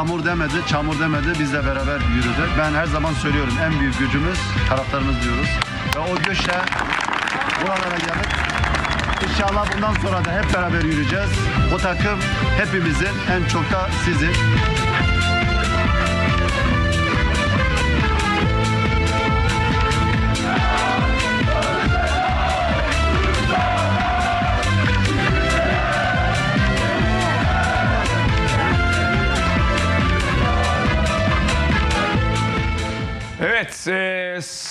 yağmur demedi, çamur demedi. Bizle beraber yürüdü. Ben her zaman söylüyorum en büyük gücümüz taraftarımız diyoruz. Ve o göçle buralara geldik. İnşallah bundan sonra da hep beraber yürüyeceğiz. Bu takım hepimizin, en çok da sizin.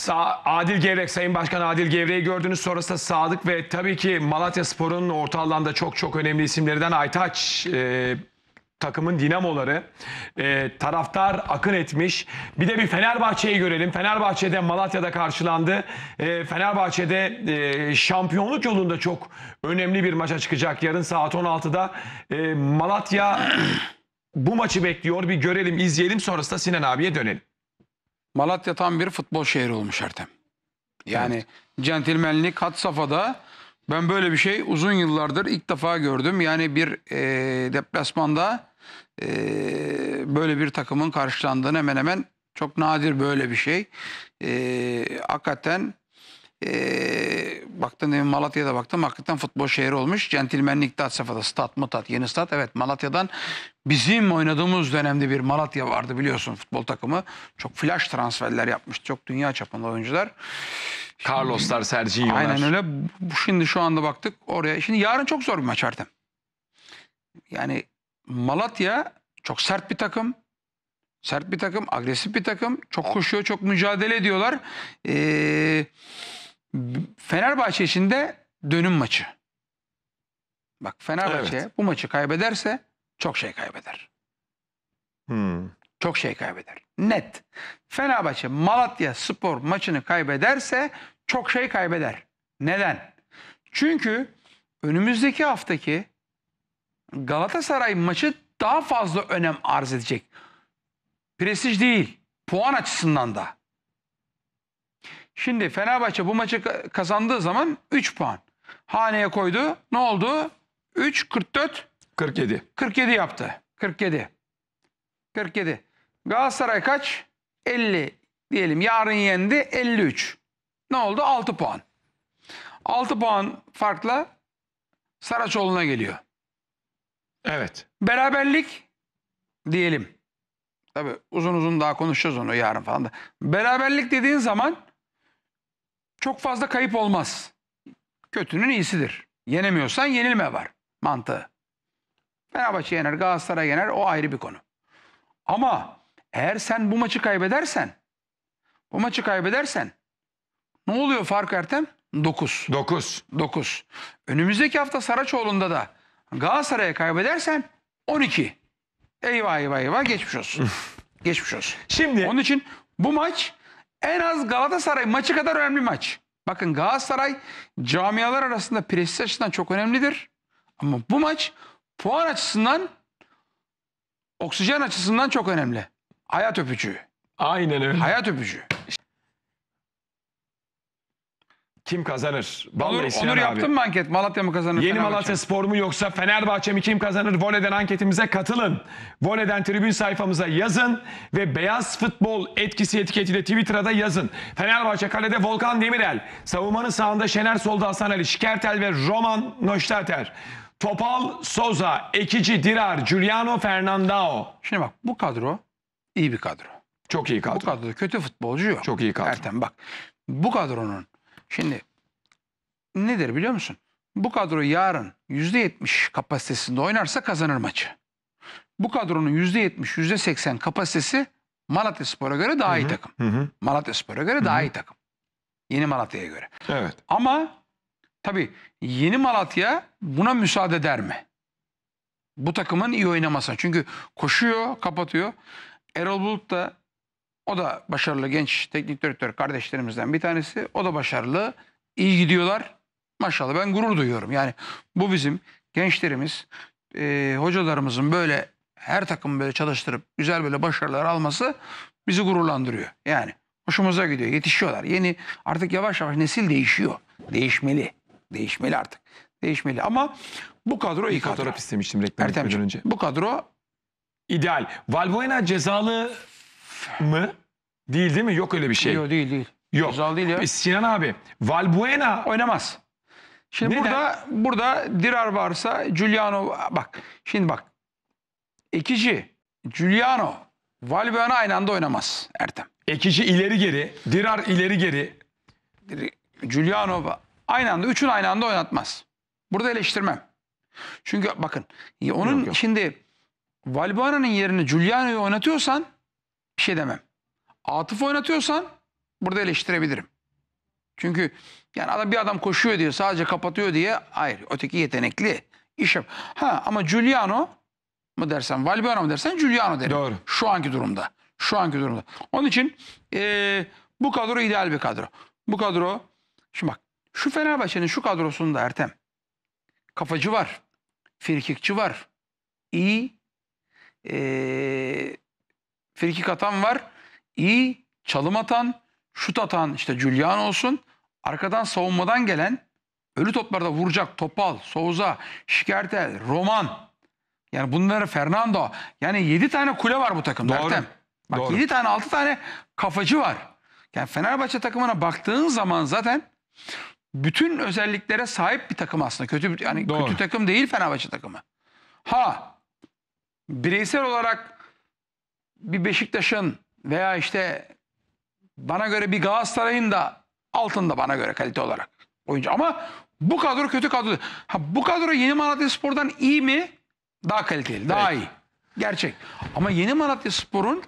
Sa Adil Gevrek, Sayın Başkan Adil Gevrek'i gördünüz. Sonrasında Sadık ve tabii ki Malatya Spor'un orta alanda çok çok önemli isimlerinden Aytaç e, takımın dinamoları e, taraftar akın etmiş. Bir de bir Fenerbahçe'yi görelim. Fenerbahçe'de Malatya'da karşılandı. E, Fenerbahçe'de e, şampiyonluk yolunda çok önemli bir maça çıkacak. Yarın saat 16'da e, Malatya bu maçı bekliyor. Bir görelim, izleyelim sonrasında Sinan abiye dönelim. Malatya tam bir futbol şehri olmuş Ertem. Yani evet. centilmenlik hat safhada ben böyle bir şey uzun yıllardır ilk defa gördüm. Yani bir e, deplasmanda e, böyle bir takımın karşılandığını hemen hemen çok nadir böyle bir şey. E, hakikaten e, ee, baktım demin Malatya'da baktım hakikaten futbol şehri olmuş. Centilmenlik de safhada stat mutat yeni stat. Evet Malatya'dan bizim oynadığımız dönemde bir Malatya vardı biliyorsun futbol takımı. Çok flash transferler yapmış Çok dünya çapında oyuncular. Carlos'lar, Sergio'lar. Aynen öyle. Şimdi şu anda baktık oraya. Şimdi yarın çok zor bir maç Ertem. Yani Malatya çok sert bir takım. Sert bir takım, agresif bir takım. Çok koşuyor, çok mücadele ediyorlar. Ee, Fenerbahçe için de dönüm maçı. Bak Fenerbahçe evet. bu maçı kaybederse çok şey kaybeder. Hmm. Çok şey kaybeder. Net. Fenerbahçe Malatya spor maçını kaybederse çok şey kaybeder. Neden? Çünkü önümüzdeki haftaki Galatasaray maçı daha fazla önem arz edecek. Prestij değil, puan açısından da. Şimdi Fenerbahçe bu maçı kazandığı zaman 3 puan. Haneye koydu. Ne oldu? 3, 44, 47. 47 yaptı. 47. 47. Galatasaray kaç? 50 diyelim. Yarın yendi 53. Ne oldu? 6 puan. 6 puan farkla Saraçoğlu'na geliyor. Evet. Beraberlik diyelim. Tabii uzun uzun daha konuşacağız onu yarın falan da. Beraberlik dediğin zaman çok fazla kayıp olmaz. Kötünün iyisidir. Yenemiyorsan yenilme var mantığı. Fenerbahçe yener, Galatasaray yener o ayrı bir konu. Ama eğer sen bu maçı kaybedersen, bu maçı kaybedersen ne oluyor fark Ertem? 9. 9. 9. Önümüzdeki hafta Saraçoğlu'nda da Galatasaray'a kaybedersen 12. Eyvah eyvah eyvah geçmiş olsun. geçmiş olsun. Şimdi onun için bu maç en az Galatasaray maçı kadar önemli maç. Bakın Galatasaray camialar arasında prestij açısından çok önemlidir. Ama bu maç puan açısından oksijen açısından çok önemli. Hayat öpücüğü. Aynen öyle. Hayat öpücüğü kim kazanır? Vallahi Onur, Onur abi. yaptın mı anket? Malatya mı kazanır? Yeni Malatya Spor mu yoksa Fenerbahçe mi kim kazanır? Voleyden anketimize katılın. Voleyden tribün sayfamıza yazın ve Beyaz Futbol etkisi etiketiyle Twitter'da yazın. Fenerbahçe kalede Volkan Demirel, savunmanın sağında Şener solda Hasan Ali Şikertel ve Roman Noştater. Topal, Soza, Ekici, Dirar, Giuliano, Fernandao. Şimdi bak bu kadro iyi bir kadro. Çok iyi kadro. Bu kadroda kötü futbolcu yok. Çok iyi kadro. Erten bak bu kadronun Şimdi nedir biliyor musun? Bu kadro yarın %70 kapasitesinde oynarsa kazanır maçı. Bu kadronun %70, %80 kapasitesi Malatya Spor'a göre daha hı hı, iyi takım. Hı hı. Malatya Spor'a göre hı hı. daha iyi takım. Yeni Malatya'ya göre. Evet. Ama tabii yeni Malatya buna müsaade eder mi? Bu takımın iyi oynamasına. Çünkü koşuyor, kapatıyor. Erol Bulut da o da başarılı genç teknik direktör kardeşlerimizden bir tanesi. O da başarılı. İyi gidiyorlar. Maşallah ben gurur duyuyorum. Yani bu bizim gençlerimiz, e, hocalarımızın böyle her takım böyle çalıştırıp güzel böyle başarılar alması bizi gururlandırıyor. Yani hoşumuza gidiyor. Yetişiyorlar. Yeni artık yavaş yavaş nesil değişiyor. Değişmeli. Değişmeli artık. Değişmeli ama bu kadro iyi bir kadro. Fotoğraf istemiştim reklam önce. Bu kadro ideal. Valbuena cezalı mı? Değil değil mi? Yok öyle bir şey. Yok değil değil. Yok. Özal değil ya. E, Sinan abi Valbuena oynamaz. Şimdi Neden? burada burada Dirar varsa Giuliano bak şimdi bak. Ekici, Giuliano, Valbuena aynı anda oynamaz Ertem. Ekici ileri geri, Dirar ileri geri. Giuliano aynı anda üçün aynı anda oynatmaz. Burada eleştirmem. Çünkü bakın onun yok, yok. şimdi Valbuena'nın yerine Giuliano'yu oynatıyorsan bir şey demem. Atıf oynatıyorsan burada eleştirebilirim. Çünkü yani adam bir adam koşuyor diyor sadece kapatıyor diye hayır öteki yetenekli iş yap. Ha ama Giuliano mı dersen Valbuena mı dersen Giuliano derim. Doğru. Şu anki durumda. Şu anki durumda. Onun için e, bu kadro ideal bir kadro. Bu kadro şimdi bak şu Fenerbahçe'nin şu kadrosunda Ertem kafacı var. Firkikçi var. İyi e, frikik atan var. İyi çalım atan, şut atan işte Julian olsun. Arkadan savunmadan gelen ölü toplarda vuracak Topal, Souza, Şikertel, Roman. Yani bunları Fernando. Yani 7 tane kule var bu takımda. Doğru. Ertem. Bak Doğru. 7 tane 6 tane kafacı var. Yani Fenerbahçe takımına baktığın zaman zaten bütün özelliklere sahip bir takım aslında. Kötü yani Doğru. kötü takım değil Fenerbahçe takımı. Ha bireysel olarak bir Beşiktaş'ın veya işte bana göre bir Galatasaray'ın da altında bana göre kalite olarak oyuncu. Ama bu kadro kötü kadro. Ha, bu kadro yeni Malatyaspor'dan iyi mi? Daha kaliteli, daha evet. iyi. Gerçek. Ama yeni Malatyaspor'un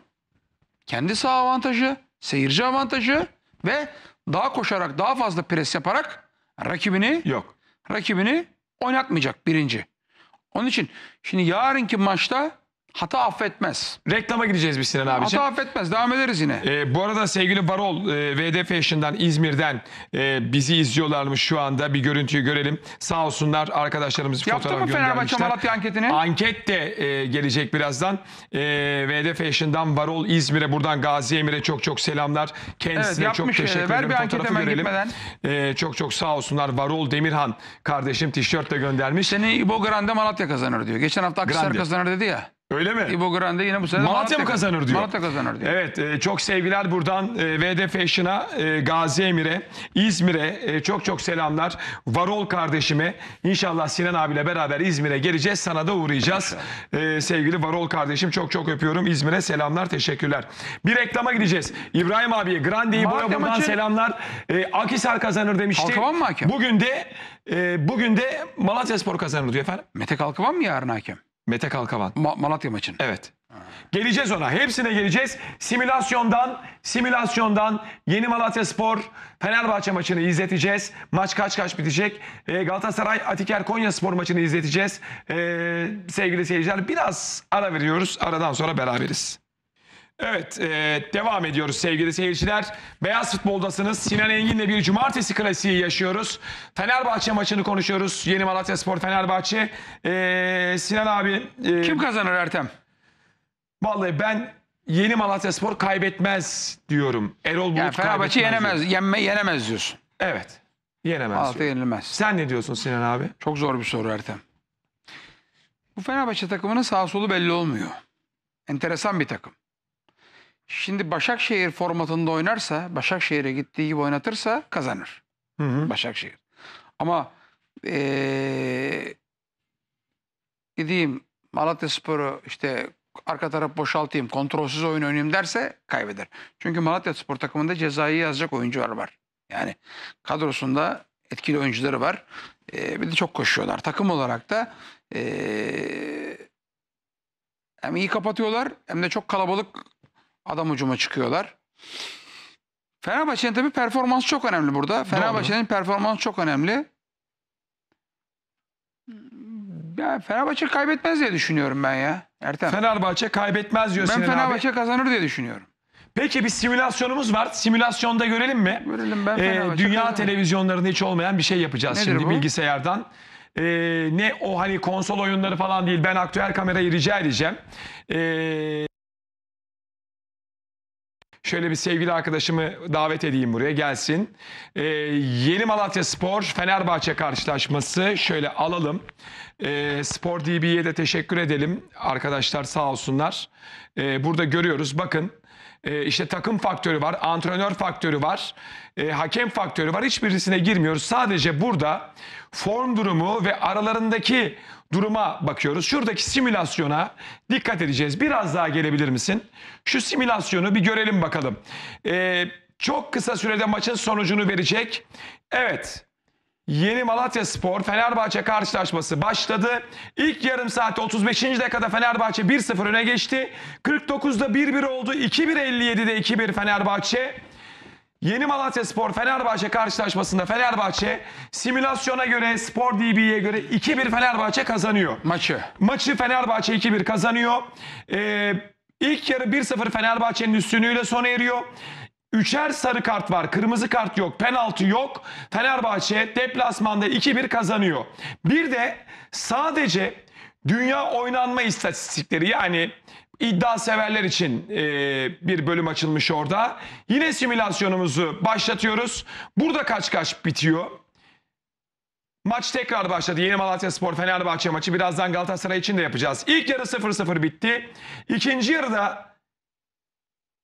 kendi saha avantajı, seyirci avantajı ve daha koşarak, daha fazla pres yaparak rakibini yok. Rakibini oynatmayacak birinci. Onun için şimdi yarınki maçta Hata affetmez. Reklama gideceğiz biz Sinan abiciğim. Hata affetmez. Devam ederiz yine. Ee, bu arada sevgili Barol e, VD Fashion'dan İzmir'den e, bizi izliyorlarmış şu anda. Bir görüntüyü görelim. Sağ olsunlar arkadaşlarımız Yaptı fotoğraf mı Fenerbahçe Malatya anketini? Anket de e, gelecek birazdan. E, VD Fashion'dan Barol İzmir'e buradan Gazi Emir'e çok çok selamlar. Kendisine evet, çok e, teşekkür ederim. Ver bir anket hemen görelim. gitmeden. E, çok çok sağ olsunlar. Varol Demirhan kardeşim tişört de göndermiş. Seni İbo Grande Malatya kazanır diyor. Geçen hafta Akhisar kazanır dedi ya. Öyle mi? İbo Grande yine bu sene Malatya, Malatya mı kazanır diyor. Malatya kazanır diyor. Evet e, çok sevgiler buradan e, VD Fashion'a, e, Gazi Emir'e, İzmir'e e, çok çok selamlar. Varol kardeşime inşallah Sinan abiyle beraber İzmir'e geleceğiz. Sana da uğrayacağız. E, sevgili Varol kardeşim çok çok öpüyorum. İzmir'e selamlar teşekkürler. Bir reklama gideceğiz. İbrahim abiye Grande İbo'ya buradan maçı... selamlar. Akisar kazanır demişti. Kalkavan mı hakem? Bugün de, bugün de Malatya Spor kazanır diyor efendim. Mete Kalkavan mı yarın hakem? Mete Kalkavan. Ma Malatya maçın. Evet. Geleceğiz ona. Hepsine geleceğiz. Simülasyondan, simülasyondan Yeni Malatya Spor Fenerbahçe maçını izleteceğiz. Maç kaç kaç bitecek. E, Galatasaray Atiker Konya Spor maçını izleteceğiz. E, sevgili seyirciler biraz ara veriyoruz. Aradan sonra beraberiz. Evet e, devam ediyoruz sevgili seyirciler. Beyaz Futbol'dasınız. Sinan Engin'le bir cumartesi klasiği yaşıyoruz. Fenerbahçe maçını konuşuyoruz. Yeni Malatya Spor Fenerbahçe. E, Sinan abi. E, Kim kazanır Ertem? Vallahi ben yeni Malatya Spor kaybetmez diyorum. Erol Bulut yani Fenerbahçe yenemez, yenme, yenemez diyorsun. Evet. Yenemez. Malatya yenilmez. Sen ne diyorsun Sinan abi? Çok zor bir soru Ertem. Bu Fenerbahçe takımının sağ solu belli olmuyor. Enteresan bir takım. Şimdi Başakşehir formatında oynarsa, Başakşehir'e gittiği gibi oynatırsa kazanır. Hı hı. Başakşehir. Ama ee, gideyim Malatya Sporu işte arka taraf boşaltayım, kontrolsüz oyun oynayayım derse kaybeder. Çünkü Malatya Spor takımında cezayı yazacak oyuncular var. Yani kadrosunda etkili oyuncuları var. Ee, bir de çok koşuyorlar. Takım olarak da ee, hem iyi kapatıyorlar hem de çok kalabalık Adam ucuma çıkıyorlar. Fenerbahçe'nin tabii performansı çok önemli burada. Fenerbahçe'nin performansı çok önemli. Ya Fenerbahçe kaybetmez diye düşünüyorum ben ya. Ertem. Fenerbahçe kaybetmez diyor ben Sinan Fenerbahçe abi. kazanır diye düşünüyorum. Peki bir simülasyonumuz var. Simülasyonda görelim mi? Görelim ben Ee, dünya kazanır. televizyonlarında hiç olmayan bir şey yapacağız Nedir şimdi bu? bilgisayardan. Ee, ne o hani konsol oyunları falan değil. Ben aktüel kamerayı rica edeceğim. Ee, Şöyle bir sevgili arkadaşımı davet edeyim buraya gelsin. Ee, Yeni Malatya Spor Fenerbahçe karşılaşması şöyle alalım. Ee, Spor DB'ye de teşekkür edelim. Arkadaşlar sağ olsunlar. Ee, burada görüyoruz bakın. E, işte takım faktörü var, antrenör faktörü var, e, hakem faktörü var. Hiçbirisine girmiyoruz. Sadece burada form durumu ve aralarındaki duruma bakıyoruz. Şuradaki simülasyona dikkat edeceğiz. Biraz daha gelebilir misin? Şu simülasyonu bir görelim bakalım. E, çok kısa sürede maçın sonucunu verecek. Evet. Yeni Malatya Spor Fenerbahçe karşılaşması başladı. İlk yarım saatte 35. dakikada Fenerbahçe 1-0 öne geçti. 49'da 1-1 oldu. 2-1-57'de 2-1 Fenerbahçe. Yeni Malatya Spor Fenerbahçe karşılaşmasında Fenerbahçe simülasyona göre Spor DB'ye göre 2-1 Fenerbahçe kazanıyor. Maçı. Maçı Fenerbahçe 2-1 kazanıyor. Ee, ilk yarı 1-0 Fenerbahçe'nin üstünlüğüyle sona eriyor. Üçer sarı kart var. Kırmızı kart yok. Penaltı yok. Fenerbahçe deplasmanda 2-1 kazanıyor. Bir de sadece dünya oynanma istatistikleri yani iddia severler için e, bir bölüm açılmış orada. Yine simülasyonumuzu başlatıyoruz. Burada kaç kaç bitiyor? Maç tekrar başladı. Yeni Malatya Spor Fenerbahçe maçı. Birazdan Galatasaray için de yapacağız. İlk yarı 0-0 bitti. İkinci yarıda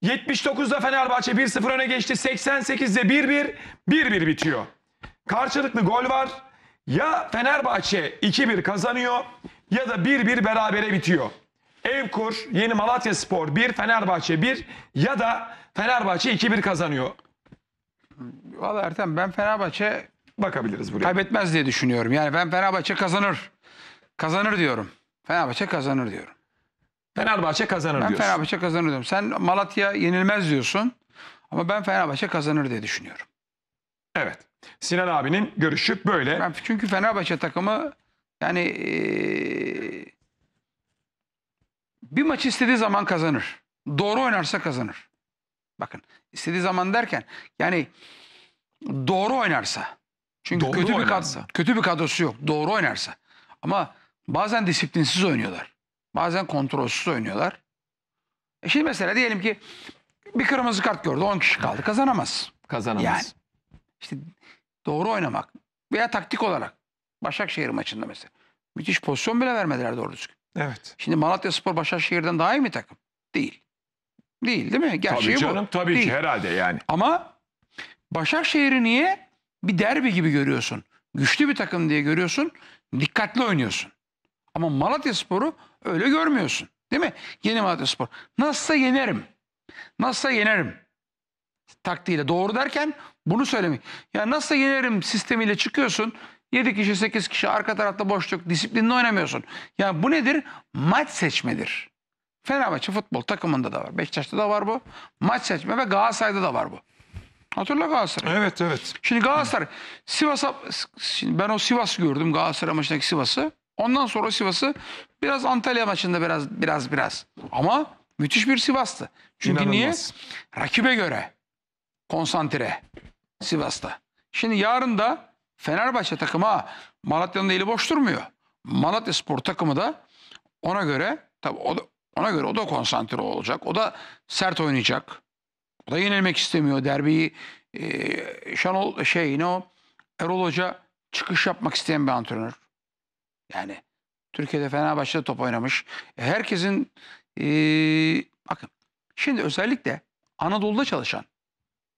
79'da Fenerbahçe 1-0 öne geçti. 88'de 1-1, 1-1 bitiyor. Karşılıklı gol var. Ya Fenerbahçe 2-1 kazanıyor ya da 1-1 berabere bitiyor. Evkur, Yeni Malatya Spor 1, Fenerbahçe 1 ya da Fenerbahçe 2-1 kazanıyor. Valla Ertem ben Fenerbahçe Bakabiliriz buraya. kaybetmez diye düşünüyorum. Yani ben Fenerbahçe kazanır. Kazanır diyorum. Fenerbahçe kazanır diyorum. Fenerbahçe kazanır ben diyorsun. Ben Fenerbahçe kazanır diyorum. Sen Malatya yenilmez diyorsun. Ama ben Fenerbahçe kazanır diye düşünüyorum. Evet. Sinan abinin görüşü böyle. Ben, çünkü Fenerbahçe takımı yani ee, bir maç istediği zaman kazanır. Doğru oynarsa kazanır. Bakın istediği zaman derken yani doğru oynarsa. Çünkü doğru kötü oynarsa. bir kadro, kötü bir kadrosu yok. Doğru oynarsa. Ama bazen disiplinsiz oynuyorlar. Bazen kontrolsüz oynuyorlar. E şimdi mesela diyelim ki bir kırmızı kart gördü 10 kişi kaldı kazanamaz. Kazanamaz. Yani işte doğru oynamak veya taktik olarak Başakşehir maçında mesela müthiş pozisyon bile vermediler doğru düzgün. Evet. Şimdi Malatya Spor Başakşehir'den daha iyi mi takım? Değil. Değil değil mi? Gerçeği tabii canım bu. tabii değil. ki herhalde yani. Ama Başakşehir'i niye bir derbi gibi görüyorsun? Güçlü bir takım diye görüyorsun. Dikkatli oynuyorsun. Ama Malatya Spor'u Öyle görmüyorsun. Değil mi? Yeni Malatya Spor. Nasılsa yenerim. Nasılsa yenerim. Taktiğiyle doğru derken bunu söylemek. Ya nasılsa yenerim sistemiyle çıkıyorsun. 7 kişi 8 kişi arka tarafta boşluk disiplinle oynamıyorsun. Ya bu nedir? Maç seçmedir. Fenerbahçe futbol takımında da var. Beşiktaş'ta da var bu. Maç seçme ve Galatasaray'da da var bu. Hatırla Galatasaray. Evet evet. Şimdi Galatasaray. Sivas, şimdi ben o Sivas gördüm Galatasaray maçındaki Sivas'ı. Ondan sonra Sivas'ı biraz Antalya maçında biraz biraz biraz. Ama müthiş bir Sivas'tı. Çünkü İnanılmaz. niye? Rakibe göre konsantre Sivas'ta. Şimdi yarın da Fenerbahçe takımı ha, Malatya'nın eli boş durmuyor. Malatya Spor takımı da ona göre tabii o da, ona göre o da konsantre olacak. O da sert oynayacak. O da yenilmek istemiyor. Derbiyi e, Şanol şey ne o Erol Hoca çıkış yapmak isteyen bir antrenör. Yani Türkiye'de Fenerbahçe'de top oynamış. E, herkesin ee, bakın şimdi özellikle Anadolu'da çalışan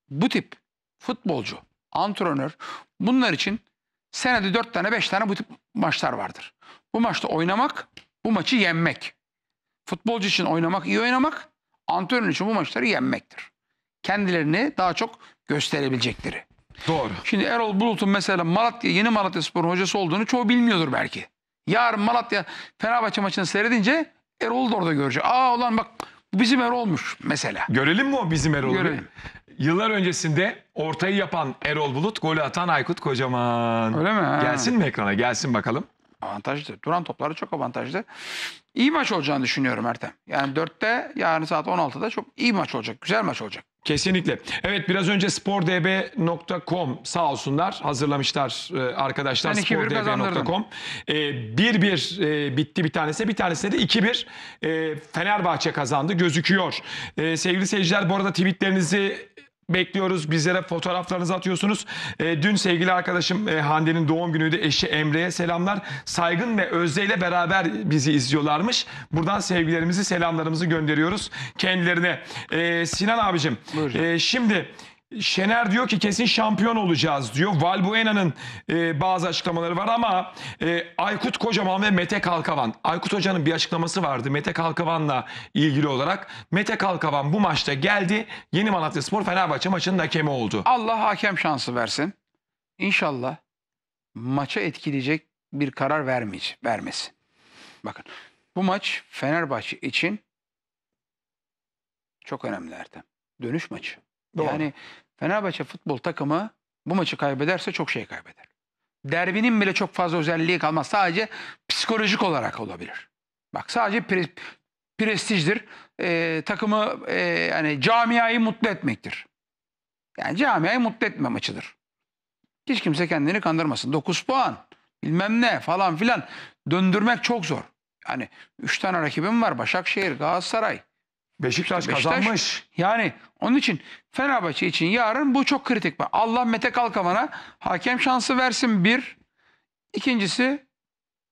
bu tip futbolcu, antrenör bunlar için senede 4 tane 5 tane bu tip maçlar vardır. Bu maçta oynamak, bu maçı yenmek. Futbolcu için oynamak, iyi oynamak, antrenör için bu maçları yenmektir. Kendilerini daha çok gösterebilecekleri. Doğru. Şimdi Erol Bulut'un mesela Malatya, yeni Malatya Spor'un hocası olduğunu çoğu bilmiyordur belki. Yarın Malatya Fenerbahçe maçını seyredince Erol'u da orada görecek. Aa ulan bak bu bizim Erol'muş mesela. Görelim mi o bizim Erol'u? Yıllar öncesinde ortayı yapan Erol Bulut, golü atan Aykut Kocaman. Öyle mi? Ha. Gelsin mi ekrana? Gelsin bakalım. Avantajlı. Duran topları çok avantajlı. İyi maç olacağını düşünüyorum Ertem. Yani 4'te yarın saat 16'da çok iyi maç olacak. Güzel maç olacak. Kesinlikle. Evet biraz önce spordb.com sağ olsunlar hazırlamışlar e, arkadaşlar ben spordb.com. 1-1 e, e, bitti bir tanesi. Bir tanesine de 2-1 e, Fenerbahçe kazandı gözüküyor. E, sevgili seyirciler bu arada tweetlerinizi bekliyoruz. Bizlere fotoğraflarınızı atıyorsunuz. E, dün sevgili arkadaşım e, Hande'nin doğum günüydü. Eşi Emre'ye selamlar. Saygın ve Özde ile beraber bizi izliyorlarmış. Buradan sevgilerimizi, selamlarımızı gönderiyoruz kendilerine. E, Sinan abicim, e, şimdi... Şener diyor ki kesin şampiyon olacağız diyor. Valbuena'nın e, bazı açıklamaları var ama e, Aykut Kocaman ve Mete Kalkavan. Aykut Hoca'nın bir açıklaması vardı Mete Kalkavan'la ilgili olarak. Mete Kalkavan bu maçta geldi. Yeni Malatya Spor Fenerbahçe maçının hakemi oldu. Allah hakem şansı versin. İnşallah maça etkileyecek bir karar vermeyecek, vermesin. Bakın bu maç Fenerbahçe için çok önemli Ertem. Dönüş maçı. Doğru. Yani Fenerbahçe futbol takımı bu maçı kaybederse çok şey kaybeder. Derbinin bile çok fazla özelliği kalmaz. Sadece psikolojik olarak olabilir. Bak sadece pre prestijdir. Ee, takımı e, yani camiayı mutlu etmektir. Yani camiayı mutlu etme maçıdır. Hiç kimse kendini kandırmasın. 9 puan bilmem ne falan filan döndürmek çok zor. Yani 3 tane rakibim var Başakşehir, Galatasaray. Beşiktaş, Beşiktaş kazanmış. Yani onun için Fenerbahçe için yarın bu çok kritik. Allah Mete Kalkaman'a hakem şansı versin bir. İkincisi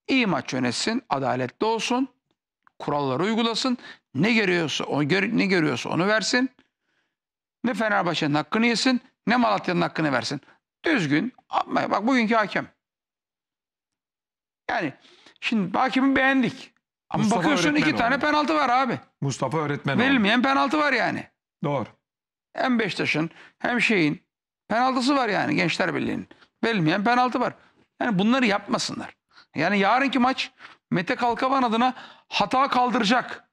iyi maç yönetsin, adaletli olsun, kuralları uygulasın. Ne görüyorsa, o gör, ne görüyorsa onu versin. Ne Fenerbahçe'nin hakkını yesin, ne Malatya'nın hakkını versin. Düzgün. Bak bugünkü hakem. Yani şimdi hakemi beğendik. Ama Mustafa bakıyorsun iki tane oldu. penaltı var abi. Mustafa öğretmen Verilmeyen penaltı var yani. Doğru. Hem Beşiktaş'ın hem şeyin penaltısı var yani Gençler Birliği'nin. Verilmeyen penaltı var. Yani bunları yapmasınlar. Yani yarınki maç Mete Kalkavan adına hata kaldıracak,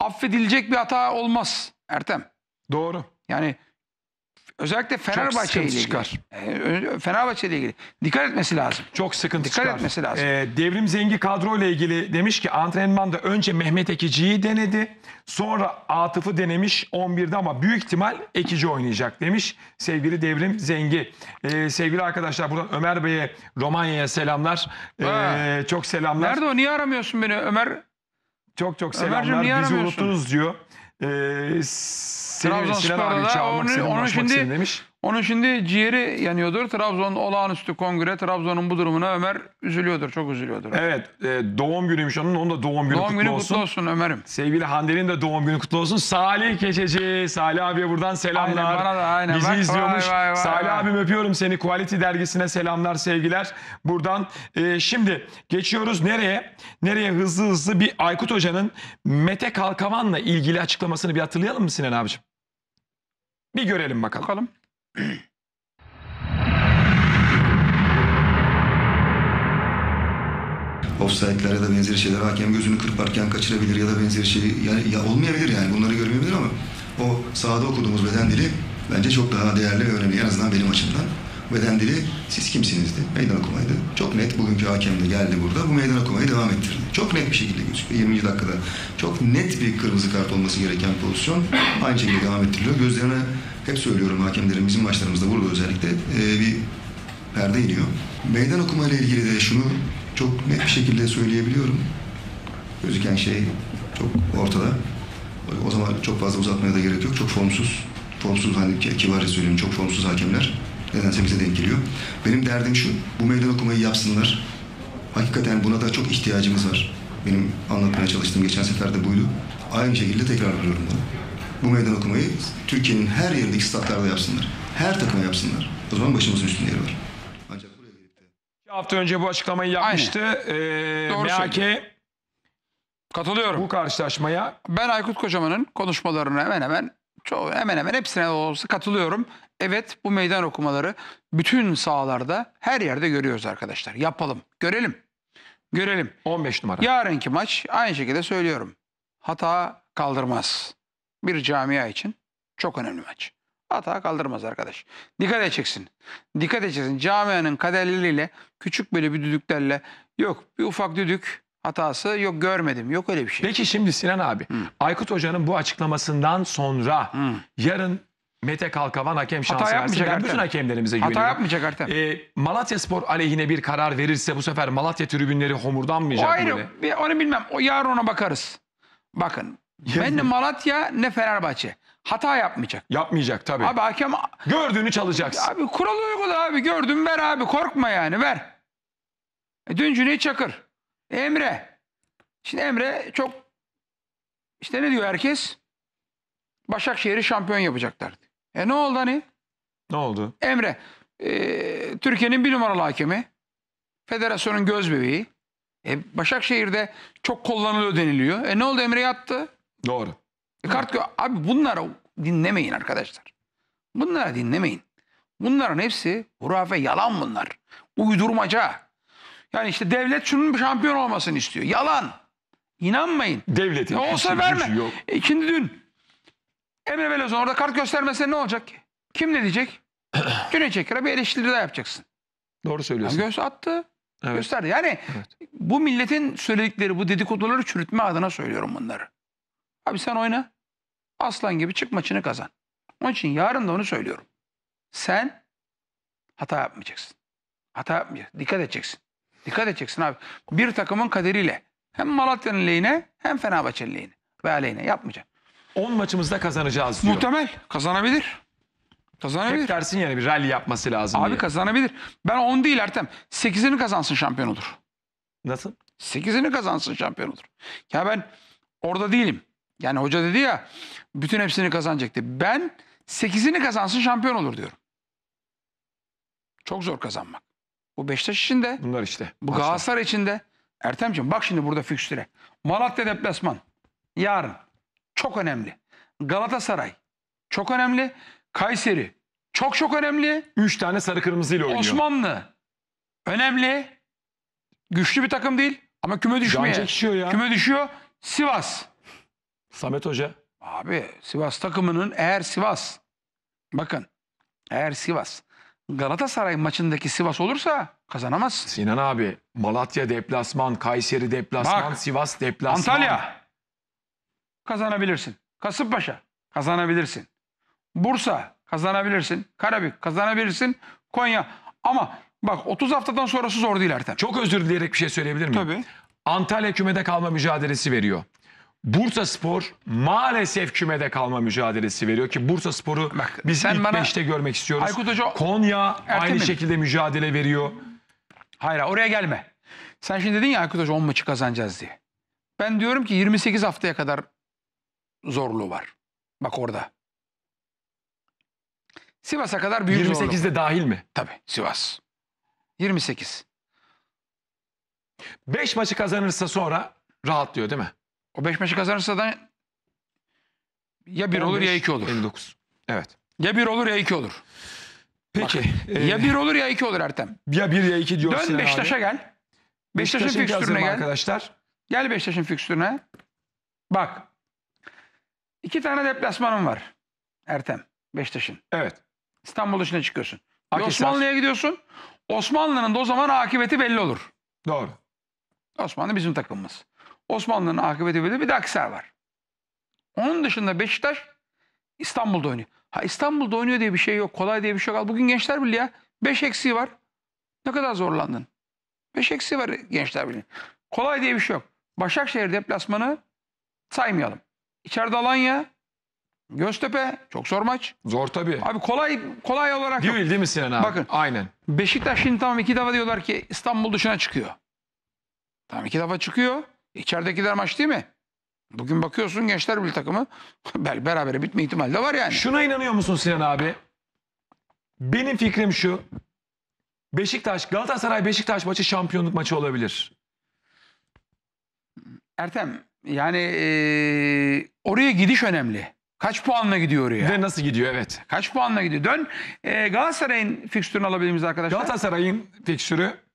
affedilecek bir hata olmaz Ertem. Doğru. Yani özellikle Fenerbahçe ile ilgili. çıkar. E, ee, Fenerbahçe ile ilgili dikkat etmesi lazım. Çok sıkıntı dikkat çıkar. etmesi lazım. E, devrim zengi kadro ile ilgili demiş ki antrenmanda önce Mehmet Ekici'yi denedi. Sonra Atıf'ı denemiş 11'de ama büyük ihtimal Ekici oynayacak demiş sevgili Devrim Zengi. E, sevgili arkadaşlar buradan Ömer Bey'e Romanya'ya selamlar. E, çok selamlar. Nerede o? Niye aramıyorsun beni Ömer? Çok çok selamlar. Ömerciğim, niye Bizi aramıyorsun? unuttunuz diyor. E, Trabzonspor'da da onu, onu şimdi demiş. Onun şimdi ciğeri yanıyordur. Trabzon olağanüstü kongre, Trabzon'un bu durumuna Ömer üzülüyordur, çok üzülüyordur. Evet, e, doğum günüymüş onun, onun da doğum günü doğum kutlu günü olsun. Doğum günü kutlu olsun Ömer'im. Sevgili Hande'nin de doğum günü kutlu olsun. Salih Keçeci, Salih abiye buradan selamlar. Aynen, bana da aynen. Bizi Bak, izliyormuş. Vay, vay, vay, Salih vay. abim öpüyorum seni. Quality dergisine selamlar, sevgiler. Buradan e, şimdi geçiyoruz nereye? Nereye hızlı hızlı bir Aykut Hoca'nın Mete Kalkavan'la ilgili açıklamasını bir hatırlayalım mı Sinan abicim? Bir görelim bakalım. Bakalım. Offside'lere de benzeri şeyler hakem gözünü kırparken kaçırabilir ya da benzeri şey yani ya olmayabilir yani bunları görmeyebilir ama o sahada okuduğumuz beden dili bence çok daha değerli ve öğreniyor en azından benim açımdan beden dili siz kimsinizdi? Meydan okumaydı. Çok net bugünkü hakem de geldi burada bu meydan okumayı devam ettirdi. Çok net bir şekilde gözüküyor 20. dakikada. Çok net bir kırmızı kart olması gereken pozisyon aynı şekilde devam ettiriliyor. Gözlerine hep söylüyorum hakemlerin bizim maçlarımızda burada özellikle e, bir perde iniyor. Meydan okumayla ilgili de şunu çok net bir şekilde söyleyebiliyorum. Gözüken şey çok ortada. O zaman çok fazla uzatmaya da gerek yok. Çok formsuz. Formsuz hani kibarca söyleyeyim çok formsuz hakemler Nedense bize denk geliyor. Benim derdim şu, bu meydan okumayı yapsınlar. Hakikaten buna da çok ihtiyacımız var. Benim anlatmaya çalıştığım geçen sefer de buydu. Aynı şekilde tekrarlıyorum bunu. Bu meydan okumayı Türkiye'nin her yerindeki statlarda yapsınlar. Her takıma yapsınlar. O zaman başımızın üstünde yeri var. Ancak buraya gelip hafta önce bu açıklamayı yapmıştı. Ee, Doğru MHK Katılıyorum. Bu karşılaşmaya. Ben Aykut Kocaman'ın konuşmalarına hemen hemen çoğu hemen hemen hepsine olsa katılıyorum. Evet bu meydan okumaları bütün sahalarda her yerde görüyoruz arkadaşlar. Yapalım, görelim. Görelim. 15 numara. Yarınki maç aynı şekilde söylüyorum. Hata kaldırmaz. Bir camia için çok önemli maç. Hata kaldırmaz arkadaş. Dikkat edeceksin. Dikkat edeceksin. Camianın kaderleriyle küçük böyle bir düdüklerle yok bir ufak düdük hatası yok görmedim. Yok öyle bir şey. Peki şimdi Sinan abi Hı. Aykut Hoca'nın bu açıklamasından sonra Hı. yarın Mete Kalkavan hakem şansı Hata yapmayacak Ben bütün Ertem. hakemlerimize güveniyorum. Hata yapmayacak Ertem. Ee, Malatya Spor aleyhine bir karar verirse bu sefer Malatya tribünleri O homurdanmayacak ayrı. Bir, onu bilmem. O, yarın ona bakarız. Bakın. Ben ne Malatya ne Fenerbahçe. Hata yapmayacak. Yapmayacak tabii. Abi hakem Gördüğünü çalacaksın. abi kuralı uygula abi gördüm ver abi korkma yani ver. E, dün Cüneyt Çakır. Emre. Şimdi Emre çok işte ne diyor herkes? Başakşehir'i şampiyon yapacaklardı. E ne oldu hani? Ne oldu? Emre, e, Türkiye'nin bir numaralı hakemi, federasyonun göz bebeği. E, Başakşehir'de çok kullanılıyor deniliyor. E ne oldu Emre yattı? Doğru. E, kart gö- Abi bunları dinlemeyin arkadaşlar. Bunları dinlemeyin. Bunların hepsi hurafe, yalan bunlar. Uydurmaca. Yani işte devlet şunun şampiyon olmasını istiyor. Yalan. İnanmayın. Devletin. Ne olsa verme. Yok. E, şimdi dün Emre Belözoğlu orada kart göstermese ne olacak ki? Kim ne diyecek? Güney Çekir'e bir eleştiri daha yapacaksın. Doğru söylüyorsun. Göz attı. Evet. Gösterdi. Yani evet. bu milletin söyledikleri, bu dedikoduları çürütme adına söylüyorum bunları. Abi sen oyna. Aslan gibi çık maçını kazan. Onun için yarın da onu söylüyorum. Sen hata yapmayacaksın. Hata yapmayacaksın. Dikkat edeceksin. Dikkat edeceksin abi. Bir takımın kaderiyle hem Malatya'nın lehine hem Fenerbahçe'nin lehine ve aleyhine yapmayacaksın. 10 maçımızda kazanacağız diyor. Muhtemel kazanabilir. Kazanabilir. Hep dersin yani bir rally yapması lazım Abi diye. kazanabilir. Ben 10 değil Ertem. 8'ini kazansın şampiyon olur. Nasıl? 8'ini kazansın şampiyon olur. Ya ben orada değilim. Yani hoca dedi ya bütün hepsini kazanacaktı. Ben 8'ini kazansın şampiyon olur diyorum. Çok zor kazanmak. Bu Beşiktaş için de. Bunlar işte. Bu Galatasaray için de. Ertemciğim bak şimdi burada fikstüre. Malatya deplasman. Yarın çok önemli. Galatasaray çok önemli. Kayseri çok çok önemli. 3 tane sarı kırmızıyla oynuyor. Osmanlı önemli. Güçlü bir takım değil ama küme düşmeye. Can çekişiyor ya. Küme düşüyor. Sivas. Samet Hoca. Abi Sivas takımının eğer Sivas bakın eğer Sivas Galatasaray maçındaki Sivas olursa kazanamaz. Sinan abi Malatya deplasman, Kayseri deplasman, Bak, Sivas deplasman. Antalya kazanabilirsin. Kasımpaşa kazanabilirsin. Bursa kazanabilirsin. Karabük kazanabilirsin. Konya ama bak 30 haftadan sonrası zor değil Ertem. Çok özür dileyerek bir şey söyleyebilir miyim? Tabii. Antalya kümede kalma mücadelesi veriyor. Bursa Spor maalesef kümede kalma mücadelesi veriyor ki Bursa Spor'u Bak, biz sen ilk bana, beşte görmek istiyoruz. Aykut Hoca, Konya Ertem'in. aynı şekilde mücadele veriyor. Hayır oraya gelme. Sen şimdi dedin ya Aykut Hoca 10 maçı kazanacağız diye. Ben diyorum ki 28 haftaya kadar zorluğu var. Bak orada. Sivas'a kadar büyük 28'de zorluk. dahil mi? Tabii Sivas. 28. 5 maçı kazanırsa sonra rahatlıyor değil mi? O 5 maçı kazanırsa da ya 1 olur ya 2 olur. 59. Evet. Ya 1 olur ya 2 olur. Peki. Bak, e, ya 1 olur ya 2 olur Ertem. Ya 1 ya 2 diyorsun Dön Beşiktaş'a gel. Beşiktaş'ın Beşiktaş fikstürüne gel. Arkadaşlar. Gel Beşiktaş'ın fikstürüne. Bak İki tane deplasmanım var. Ertem, Beşiktaş'ın. Evet. İstanbul dışına çıkıyorsun. Osmanlı'ya gidiyorsun. Osmanlı'nın da o zaman akıbeti belli olur. Doğru. Osmanlı bizim takımımız. Osmanlı'nın akıbeti belli. Bir de Akhisar var. Onun dışında Beşiktaş İstanbul'da oynuyor. Ha İstanbul'da oynuyor diye bir şey yok. Kolay diye bir şey yok. Bugün Gençler Birliği ya. 5 eksiği var. Ne kadar zorlandın. Beş eksiği var Gençler Birliği. Kolay diye bir şey yok. Başakşehir deplasmanı saymayalım. İçeride Alanya, Göztepe çok zor maç. Zor tabii. Abi kolay kolay olarak Değil, değil mi Sinan abi? Bakın. Aynen. Beşiktaş şimdi tamam iki defa diyorlar ki İstanbul dışına çıkıyor. Tamam iki defa çıkıyor. İçeridekiler maç değil mi? Bugün bakıyorsun gençler bir takımı beraber bitme ihtimali de var yani. Şuna inanıyor musun Sinan abi? Benim fikrim şu. Beşiktaş, Galatasaray Beşiktaş maçı şampiyonluk maçı olabilir. Ertem yani e, oraya gidiş önemli. Kaç puanla gidiyor oraya? Ve nasıl gidiyor evet. Kaç puanla gidiyor? Dön e, Galatasaray'ın fikstürünü alabilir miyiz arkadaşlar? Galatasaray'ın fikstürü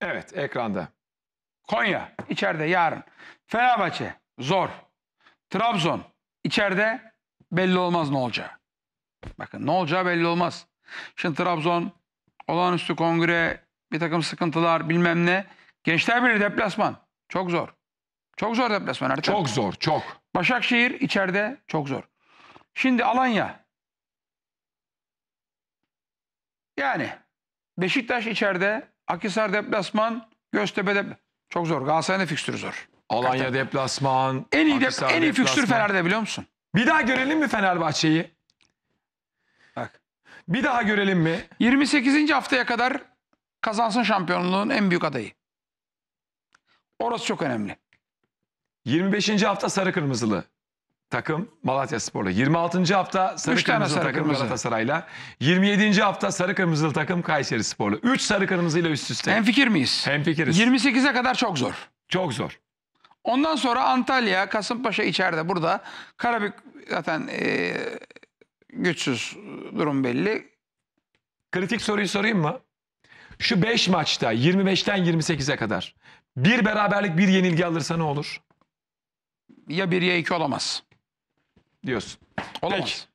Evet ekranda. Konya içeride yarın. Fenerbahçe zor. Trabzon içeride belli olmaz ne olacağı. Bakın ne olacağı belli olmaz. Şimdi Trabzon olağanüstü kongre bir takım sıkıntılar bilmem ne. Gençler Birliği deplasman. Çok zor. Çok zor deplasman artık. Çok zor, çok. Başakşehir içeride çok zor. Şimdi Alanya. Yani Beşiktaş içeride, Akisar deplasman, Göztepe deplasman. Çok zor. Galatasaray'ın fikstürü zor. Alanya Hakikaten. deplasman, En iyi, de, Akhisar en iyi fikstür deplasman. Fener'de biliyor musun? Bir daha görelim mi Fenerbahçe'yi? Bak. Bir daha görelim mi? 28. haftaya kadar kazansın şampiyonluğun en büyük adayı. Orası çok önemli. 25. hafta sarı kırmızılı takım Malatya Spor'la. 26. hafta sarı Üç kırmızılı sarı takım kırmızı. Galatasaray'la. 27. hafta sarı kırmızılı takım Kayseri Spor'la. 3 sarı kırmızıyla üst üste. Hem fikir miyiz? Hem fikiriz. 28'e kadar çok zor. Çok zor. Ondan sonra Antalya, Kasımpaşa içeride burada. Karabük zaten e, güçsüz durum belli. Kritik soruyu sorayım mı? Şu 5 maçta 25'ten 28'e kadar bir beraberlik bir yenilgi alırsa ne olur? Ya bir ya iki olamaz. Diyorsun. Olamaz.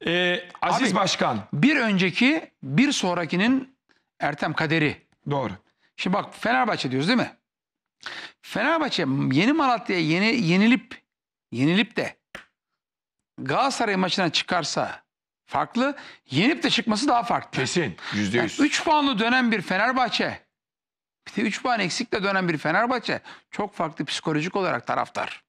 Peki. Ee, Aziz Abi, Başkan. Bir önceki bir sonrakinin Ertem kaderi. Doğru. Şimdi bak Fenerbahçe diyoruz değil mi? Fenerbahçe yeni Malatya'ya yeni, yenilip yenilip de Galatasaray maçına çıkarsa farklı. Yenip de çıkması daha farklı. Kesin. %100. Yani Üç puanlı dönen bir Fenerbahçe. Bir de üç puan eksikle dönen bir Fenerbahçe. Çok farklı psikolojik olarak taraftar.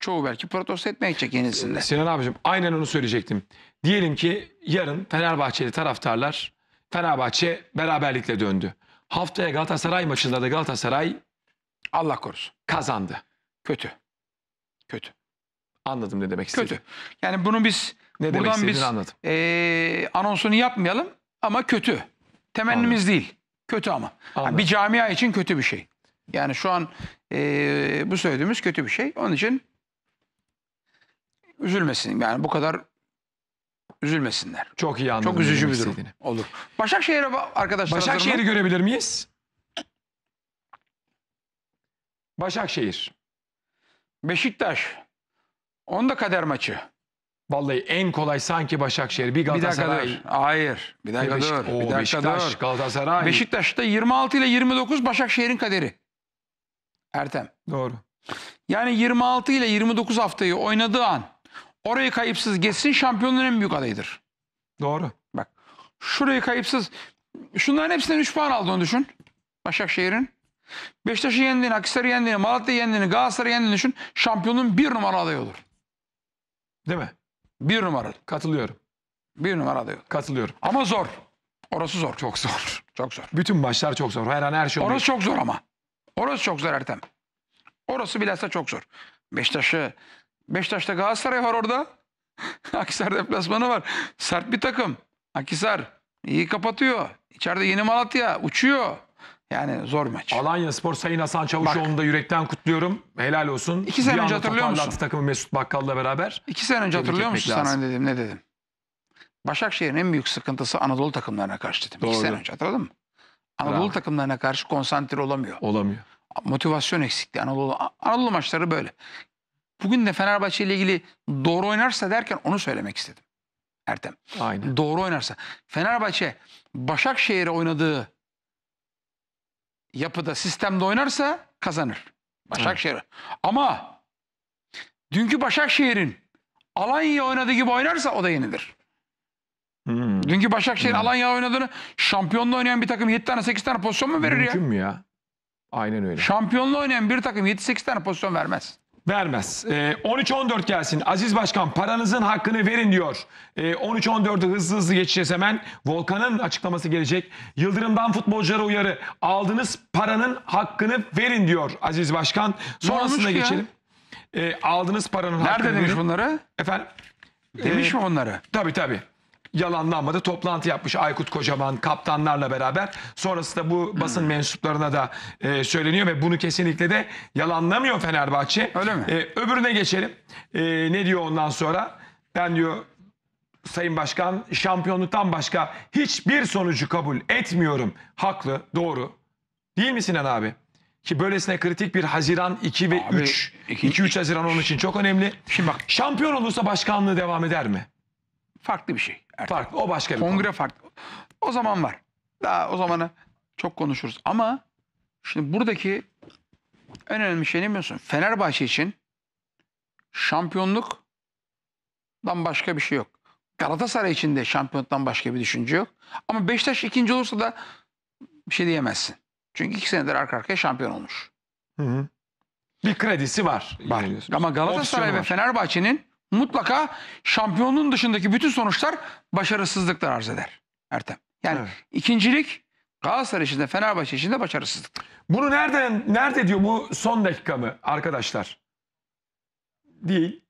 Çoğu belki protesto etmeyecek yenisinde. Ee, Sinan abicim aynen onu söyleyecektim. Diyelim ki yarın Fenerbahçeli taraftarlar Fenerbahçe beraberlikle döndü. Haftaya Galatasaray maçında da Galatasaray Allah korusun kazandı. Kötü. Kötü. Anladım ne demek istediğini. Kötü. Yani bunu biz ne buradan biz anladım. E, anonsunu yapmayalım ama kötü. Temennimiz anladım. değil. Kötü ama. Yani bir camia için kötü bir şey. Yani şu an e, bu söylediğimiz kötü bir şey. Onun için üzülmesin. Yani bu kadar üzülmesinler. Çok iyi anladım. Çok üzücü bir durum. Olur. Başakşehir'e arkadaşlar Başakşehir'i görebilir miyiz? Başakşehir. Beşiktaş. On da kader maçı. Vallahi en kolay sanki Başakşehir. Bir Bir dakika Galatasaray. Hayır. Bir dakika Beşik- dur. Oo, Bir dakika Beşiktaş, dur. Galatasaray. Beşiktaş'ta 26 ile 29 Başakşehir'in kaderi. Ertem. Doğru. Yani 26 ile 29 haftayı oynadığı an orayı kayıpsız geçsin şampiyonun en büyük adayıdır. Doğru. Bak şurayı kayıpsız. Şunların hepsinden 3 puan aldığını düşün. Başakşehir'in. Beşiktaş'ı yendiğini, Akisar'ı yendiğini, Malatya'yı yendiğini, Galatasaray'ı yendiğini düşün. Şampiyonun bir numara adayı olur. Değil mi? Bir numara katılıyorum. Bir numara diyor katılıyorum. Ama zor. Orası zor. Çok zor. Çok zor. Bütün maçlar çok zor. Her an her şey oluyor. Orası çok zor ama. Orası çok zor Ertem. Orası bilhassa çok zor. Beşiktaş'ı Beşiktaş'ta Galatasaray var orada. Akisar deplasmanı var. Sert bir takım. Akisar iyi kapatıyor. İçeride yeni Malatya uçuyor. Yani zor maç. Alanya Spor Sayın Hasan Çavuşoğlu'nu da yürekten kutluyorum. Helal olsun. İki sene önce hatırlıyor musun? takımı Mesut Bakkal'la beraber. İki sene önce hatırlıyor musun sana lazım. ne dedim ne dedim? Başakşehir'in en büyük sıkıntısı Anadolu takımlarına karşı dedim. İki Doğru. sene önce hatırladın mı? Anadolu Bravo. takımlarına karşı konsantre olamıyor. Olamıyor. Motivasyon eksikliği. Anadolu, Anadolu maçları böyle. Bugün de Fenerbahçe ile ilgili doğru oynarsa derken onu söylemek istedim. Ertem. Aynen. Doğru oynarsa. Fenerbahçe Başakşehir'e oynadığı yapıda, sistemde oynarsa kazanır. Başakşehir. Evet. Ama dünkü Başakşehir'in Alanya oynadığı gibi oynarsa o da yenilir. Hmm. Dünkü Başakşehir hmm. Alanya oynadığını şampiyonla oynayan bir takım 7 tane 8 tane pozisyon mu verir Mümkün ya? Mümkün mü ya? Aynen öyle. Şampiyonla oynayan bir takım 7-8 tane pozisyon vermez. Vermez. E, ee, 13-14 gelsin. Aziz Başkan paranızın hakkını verin diyor. E, ee, 13-14'ü hızlı hızlı geçeceğiz hemen. Volkan'ın açıklaması gelecek. Yıldırım'dan futbolculara uyarı. Aldınız paranın hakkını verin diyor Aziz Başkan. Sonrasında geçelim. E, aldığınız paranın Nerede hakkını demiş verin. bunları? Efendim? Demiş mi onları? Tabii tabii yalanlanmadı. Toplantı yapmış Aykut Kocaman kaptanlarla beraber. Sonrasında bu basın mensuplarına da e, söyleniyor ve bunu kesinlikle de yalanlamıyor Fenerbahçe. Öyle mi? E, öbürüne geçelim. E, ne diyor ondan sonra? Ben diyor Sayın Başkan şampiyonluktan başka hiçbir sonucu kabul etmiyorum. Haklı, doğru. Değil mi Sinan abi? Ki böylesine kritik bir Haziran 2 ve Abi, 3. iki- 2-3 Haziran onun için çok önemli. Şimdi bak Şampiyon olursa başkanlığı devam eder mi? farklı bir şey. Ertan. Farklı. O başka bir Kongre konu. farklı. O zaman var. Daha o zamanı çok konuşuruz. Ama şimdi buradaki en önemli şey ne biliyorsun? Fenerbahçe için şampiyonluktan başka bir şey yok. Galatasaray için de şampiyonluktan başka bir düşünce yok. Ama Beşiktaş ikinci olursa da bir şey diyemezsin. Çünkü iki senedir arka arkaya şampiyon olmuş. Hı hı. Bir kredisi var. var. Ama Galatasaray Opsiyon ve Fenerbahçe'nin mutlaka şampiyonluğun dışındaki bütün sonuçlar başarısızlıklar arz eder Ertem. Yani evet. ikincilik Galatasaray için de Fenerbahçe için de başarısızlık. Bunu nereden nerede diyor bu son dakika mı arkadaşlar? Değil.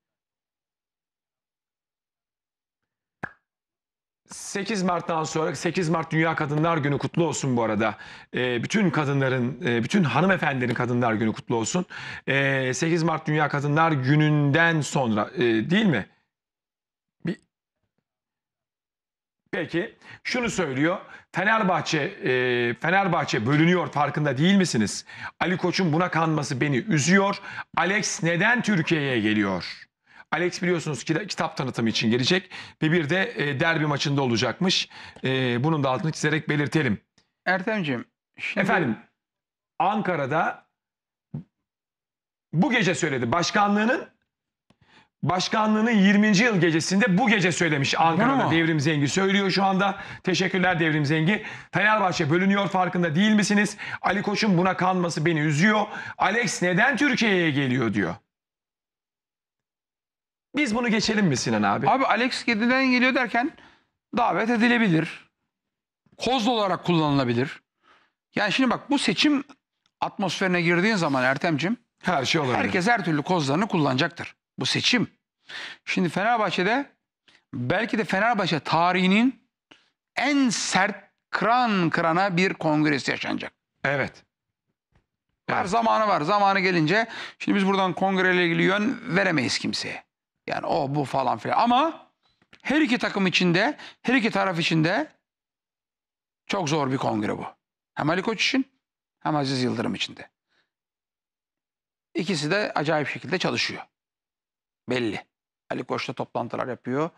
8 Mart'tan sonra 8 Mart Dünya Kadınlar Günü kutlu olsun bu arada. E, bütün kadınların, e, bütün hanımefendilerin Kadınlar Günü kutlu olsun. E, ee, 8 Mart Dünya Kadınlar Günü'nden sonra e, değil mi? Bir... Peki şunu söylüyor. Fenerbahçe e, Fenerbahçe bölünüyor farkında değil misiniz? Ali Koç'un buna kanması beni üzüyor. Alex neden Türkiye'ye geliyor? Alex biliyorsunuz ki kitap tanıtımı için gelecek ve bir de e, derbi maçında olacakmış. E, bunun da altını çizerek belirtelim. Ertemciğim. Şimdi... Efendim Ankara'da bu gece söyledi başkanlığının başkanlığının 20. yıl gecesinde bu gece söylemiş Ankara'da Devrim Zengi söylüyor şu anda. Teşekkürler Devrim Zengi. Fenerbahçe bölünüyor farkında değil misiniz? Ali Koç'un buna kanması beni üzüyor. Alex neden Türkiye'ye geliyor diyor. Biz bunu geçelim mi Sinan abi? Abi Alex 7'den geliyor derken davet edilebilir. Koz olarak kullanılabilir. Yani şimdi bak bu seçim atmosferine girdiğin zaman Ertem'cim her şey olabilir. Herkes her türlü kozlarını kullanacaktır. Bu seçim. Şimdi Fenerbahçe'de belki de Fenerbahçe tarihinin en sert kran kırana bir kongresi yaşanacak. Evet. Var evet. zamanı var. Zamanı gelince şimdi biz buradan kongreyle ilgili yön veremeyiz kimseye. Yani o bu falan filan. Ama her iki takım içinde, her iki taraf içinde çok zor bir kongre bu. Hem Ali Koç için hem Aziz Yıldırım için de. İkisi de acayip şekilde çalışıyor. Belli. Ali Koç da toplantılar yapıyor.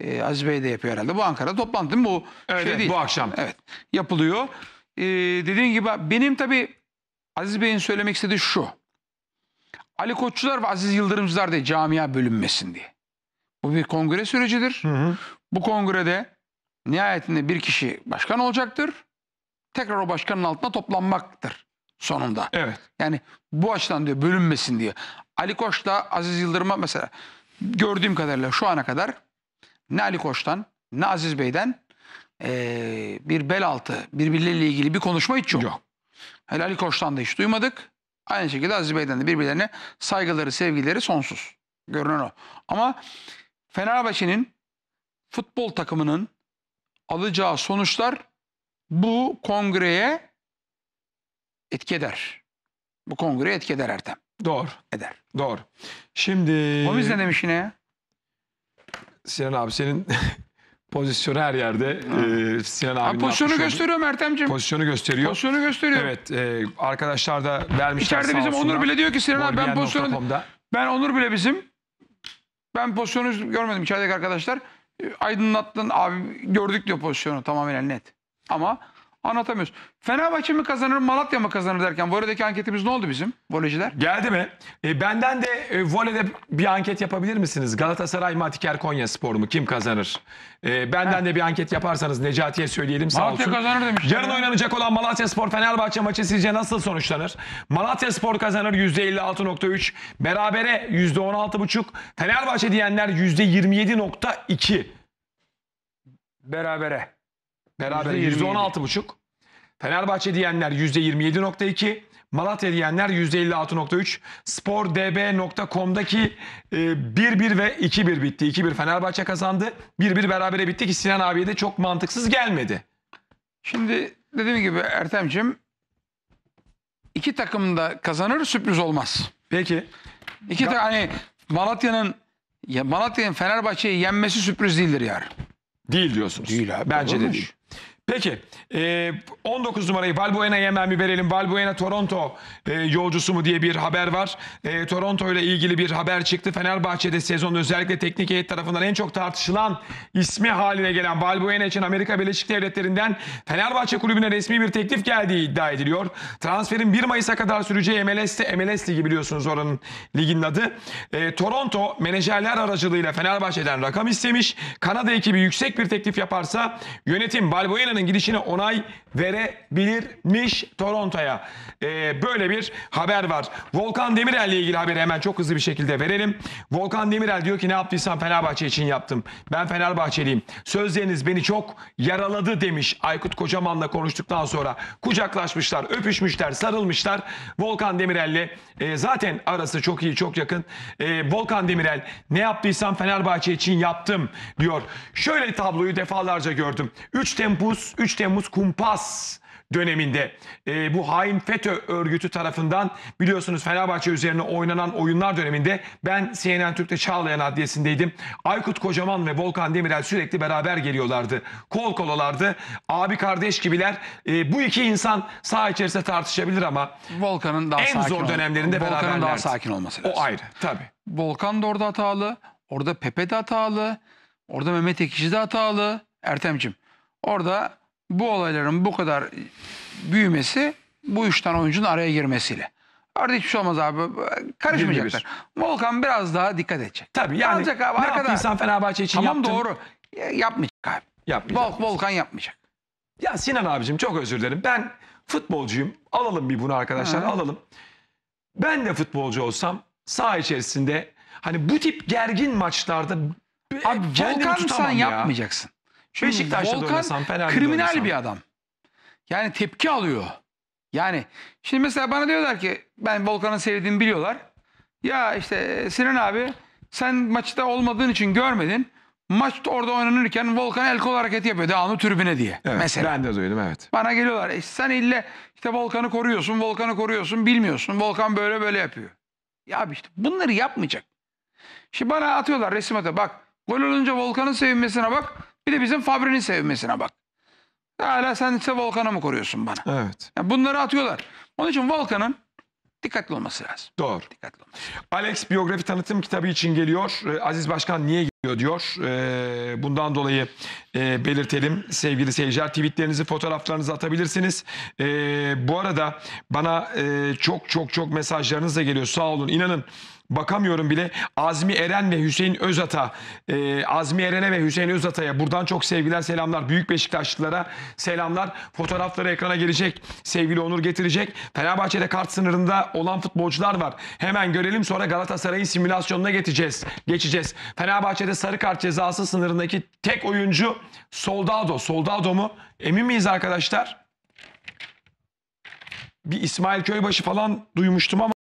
Ee, Aziz Bey de yapıyor herhalde. Bu Ankara'da toplantı mı Bu evet, şey değil. Bu akşam. Evet. Yapılıyor. Ee, dediğim gibi benim tabii Aziz Bey'in söylemek istediği şu. Ali Koççular ve Aziz Yıldırımcılar diye camia bölünmesin diye. Bu bir kongre sürecidir. Hı hı. Bu kongrede nihayetinde bir kişi başkan olacaktır. Tekrar o başkanın altına toplanmaktır sonunda. Evet. Yani bu açıdan diyor bölünmesin diye. Ali Koç'la Aziz Yıldırım'a mesela gördüğüm kadarıyla şu ana kadar ne Ali Koç'tan ne Aziz Bey'den ee, bir bel altı birbirleriyle ilgili bir konuşma hiç yok. yok. Ali Koç'tan da hiç duymadık. Aynı şekilde Aziz Bey'den de birbirlerine saygıları, sevgileri sonsuz. Görünen o. Ama Fenerbahçe'nin futbol takımının alacağı sonuçlar bu kongreye etki eder. Bu kongreye etki eder Ertem. Doğru. Eder. Doğru. Şimdi... O yüzden demiş yine. Sinan abi senin Pozisyonu her yerde e, Sinan abi. Ha, pozisyonu gösteriyor Mertemciğim. Pozisyonu gösteriyor. Pozisyonu gösteriyor. Evet e, arkadaşlar da vermişler İçeride bizim Onur bile diyor ki Sinan abi ben pozisyonu... Ben Onur bile bizim... Ben pozisyonu görmedim içerideki arkadaşlar. Aydınlattın abi gördük diyor pozisyonu tamamen net. Ama Anlatamıyoruz. Fenerbahçe mi kazanır, Malatya mı kazanır derken voleydeki anketimiz ne oldu bizim voleyciler? Geldi mi? E, benden de e, voleyde bir anket yapabilir misiniz? Galatasaray mı Atiker Konya Spor mu? Kim kazanır? E, benden He. de bir anket yaparsanız Necati'ye söyleyelim sağ Malatya olsun. kazanır demiş. Yarın oynanacak olan Malatya Spor Fenerbahçe maçı sizce nasıl sonuçlanır? Malatya Spor kazanır %56.3. Berabere %16.5. Fenerbahçe diyenler %27.2. Berabere. Beraber buçuk. Fenerbahçe diyenler yüzde yirmi yedi nokta iki. Malatya diyenler yüzde elli altı nokta üç. Spordb.com'daki 1 e, bir ve iki bir bitti. İki bir Fenerbahçe kazandı. Bir bir berabere bitti ki Sinan abiye de çok mantıksız gelmedi. Şimdi dediğim gibi Ertem'cim iki takım da kazanır sürpriz olmaz. Peki. İki ya... hani Malatya'nın Malatya'nın Fenerbahçe'yi yenmesi sürpriz değildir yar. Değil diyorsunuz. Değil abi. Bence de değil. Peki e, 19 numarayı Valbuena'ya hemen bir verelim. Valbuena Toronto e, yolcusu mu diye bir haber var. E, Toronto ile ilgili bir haber çıktı. Fenerbahçe'de sezon özellikle teknik heyet tarafından en çok tartışılan ismi haline gelen Valbuena için Amerika Birleşik Devletleri'nden Fenerbahçe kulübüne resmi bir teklif geldiği iddia ediliyor. Transferin 1 Mayıs'a kadar süreceği MLS'te MLS Ligi biliyorsunuz oranın ligin adı. E, Toronto menajerler aracılığıyla Fenerbahçe'den rakam istemiş. Kanada ekibi yüksek bir teklif yaparsa yönetim Valbuena'nın Amerika'nın gidişine onay verebilirmiş Toronto'ya. Ee, böyle bir haber var. Volkan Demirel ile ilgili haberi hemen çok hızlı bir şekilde verelim. Volkan Demirel diyor ki ne yaptıysam Fenerbahçe için yaptım. Ben Fenerbahçeliyim. Sözleriniz beni çok yaraladı demiş Aykut Kocaman'la konuştuktan sonra. Kucaklaşmışlar, öpüşmüşler, sarılmışlar. Volkan Demirel'le e, zaten arası çok iyi, çok yakın. E, Volkan Demirel ne yaptıysam Fenerbahçe için yaptım diyor. Şöyle tabloyu defalarca gördüm. 3 Temmuz 3 Temmuz kumpas döneminde e, bu hain FETÖ örgütü tarafından biliyorsunuz Fenerbahçe üzerine oynanan oyunlar döneminde ben CNN Türk'te Çağlayan Adliyesi'ndeydim. Aykut Kocaman ve Volkan Demirel sürekli beraber geliyorlardı. Kol kolalardı. Abi kardeş gibiler. E, bu iki insan saha içerisinde tartışabilir ama Volkan'ın daha en sakin zor dönemlerinde Volkan'ın daha sakin olması lazım. O ayrı tabii. Volkan da orada hatalı. Orada Pepe de hatalı. Orada Mehmet Ekici de hatalı. Ertem'cim Orada bu olayların bu kadar büyümesi bu üç tane oyuncunun araya girmesiyle. Orada hiçbir şey olmaz abi. Karışmayacaklar. Volkan biraz daha dikkat edecek. Tabii yani abi, ne arkada. yaptıysan Fenerbahçe için Tamam yaptın. doğru. Yapmayacak abi. Yapmayacak. Vol- Volkan yapmayacak. Ya Sinan abicim çok özür dilerim. Ben futbolcuyum. Alalım bir bunu arkadaşlar Hı. alalım. Ben de futbolcu olsam sağ içerisinde hani bu tip gergin maçlarda Abi kendimi Volkan sen tutamam ya. yapmayacaksın. Şu hmm, Beşiktaş'ta da oynasam, kriminal oynasam. bir adam. Yani tepki alıyor. Yani şimdi mesela bana diyorlar ki ben Volkan'ın sevdiğimi biliyorlar. Ya işte Sinan abi sen maçta olmadığın için görmedin. Maç orada oynanırken Volkan el kol hareketi yapıyor devamlı tribüne diye. Evet, mesela. Ben de duydum evet. Bana geliyorlar e, sen ille işte Volkan'ı koruyorsun, Volkan'ı koruyorsun bilmiyorsun. Volkan böyle böyle yapıyor. Ya abi işte bunları yapmayacak. Şimdi bana atıyorlar resim atıyor. Bak gol olunca Volkan'ın sevinmesine bak. Bir de bizim Fabri'nin sevmesine bak. Hala sen ise Volkan'a mı koruyorsun bana? Evet. Yani bunları atıyorlar. Onun için Volkan'ın dikkatli olması lazım. Doğru. Dikkatli olması. Alex biyografi tanıtım kitabı için geliyor. Ee, Aziz Başkan niye geliyor diyor. Ee, bundan dolayı e, belirtelim sevgili seyirciler. Tweetlerinizi, fotoğraflarınızı atabilirsiniz. Ee, bu arada bana e, çok çok çok mesajlarınız da geliyor. Sağ olun. İnanın bakamıyorum bile. Azmi Eren ve Hüseyin Özata, e, Azmi Eren'e ve Hüseyin Özata'ya buradan çok sevgiler, selamlar. Büyük Beşiktaşlılara selamlar. Fotoğrafları ekrana gelecek. Sevgili Onur getirecek. Fenerbahçe'de kart sınırında olan futbolcular var. Hemen görelim sonra Galatasaray'ın simülasyonuna geçeceğiz. Geçeceğiz. Fenerbahçe'de sarı kart cezası sınırındaki tek oyuncu Soldado. Soldado mu? Emin miyiz arkadaşlar? Bir İsmail Köybaşı falan duymuştum ama